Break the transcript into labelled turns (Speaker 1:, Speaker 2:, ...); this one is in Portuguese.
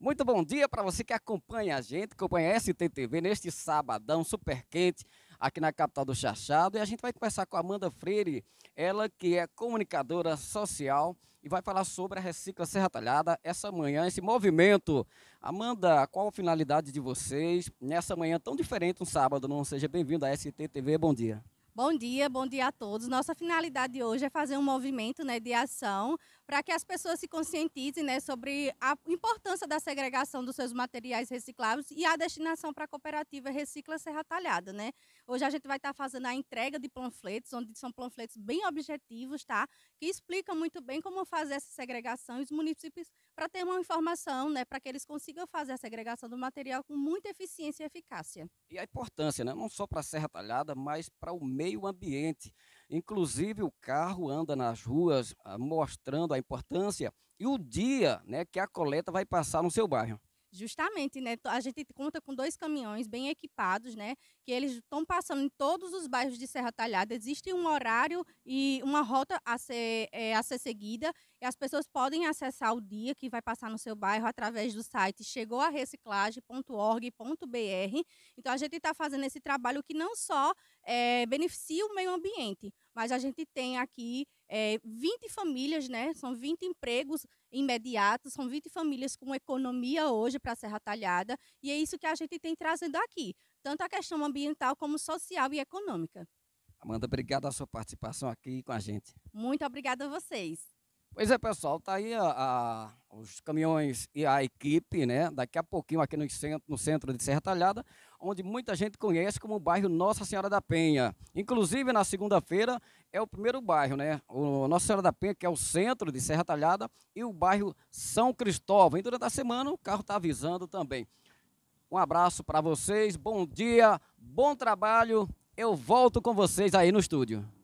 Speaker 1: Muito bom dia para você que acompanha a gente, acompanha a STTV neste sabadão super quente aqui na capital do Chachado. E a gente vai conversar com a Amanda Freire, ela que é comunicadora social e vai falar sobre a Recicla Serra Talhada essa manhã, esse movimento. Amanda, qual a finalidade de vocês nessa manhã tão diferente, um sábado, não? Seja bem-vindo à STTV, bom dia.
Speaker 2: Bom dia, bom dia a todos. Nossa finalidade de hoje é fazer um movimento né, de ação para que as pessoas se conscientizem né, sobre a importância da segregação dos seus materiais recicláveis e a destinação para a cooperativa Recicla Serra Talhada. Né? Hoje a gente vai estar tá fazendo a entrega de panfletos, onde são panfletos bem objetivos, tá? que explicam muito bem como fazer essa segregação e os municípios para ter uma informação, né, para que eles consigam fazer a segregação do material com muita eficiência e eficácia. E a
Speaker 1: importância, né, não só para a Serra Talhada, mas para o meio ambiente. Inclusive o carro anda nas ruas ah, mostrando a importância e o dia, né, que a coleta vai passar no seu bairro.
Speaker 2: Justamente, né? A gente conta com dois caminhões bem equipados, né? Que eles estão passando em todos os bairros de Serra Talhada. Existe um horário e uma rota a ser, é, a ser seguida. E as pessoas podem acessar o dia que vai passar no seu bairro através do site chegouareciclagem.org.br. Então a gente está fazendo esse trabalho que não só é, beneficia o meio ambiente. Mas a gente tem aqui é, eh, 20 famílias, né? São 20 empregos imediatos, são 20 famílias com economia hoje para a Serra Talhada, e é isso que a gente tem trazendo aqui, tanto a questão ambiental como social e econômica.
Speaker 1: Amanda, obrigado a sua participação aqui com a gente.
Speaker 2: Muito obrigada a vocês.
Speaker 1: Pois é, pessoal, tá aí a, a, os caminhões e a equipe, né? Daqui a pouquinho aqui no centro, no centro de Serra Talhada, onde muita gente conhece como o bairro Nossa Senhora da Penha. Inclusive, na segunda-feira, é o primeiro bairro, né? O Nossa Senhora da Penha, que é o centro de Serra Talhada, e o bairro São Cristóvão. E durante a semana, o carro está avisando também. Um abraço para vocês, bom dia, bom trabalho. Eu volto com vocês aí no estúdio.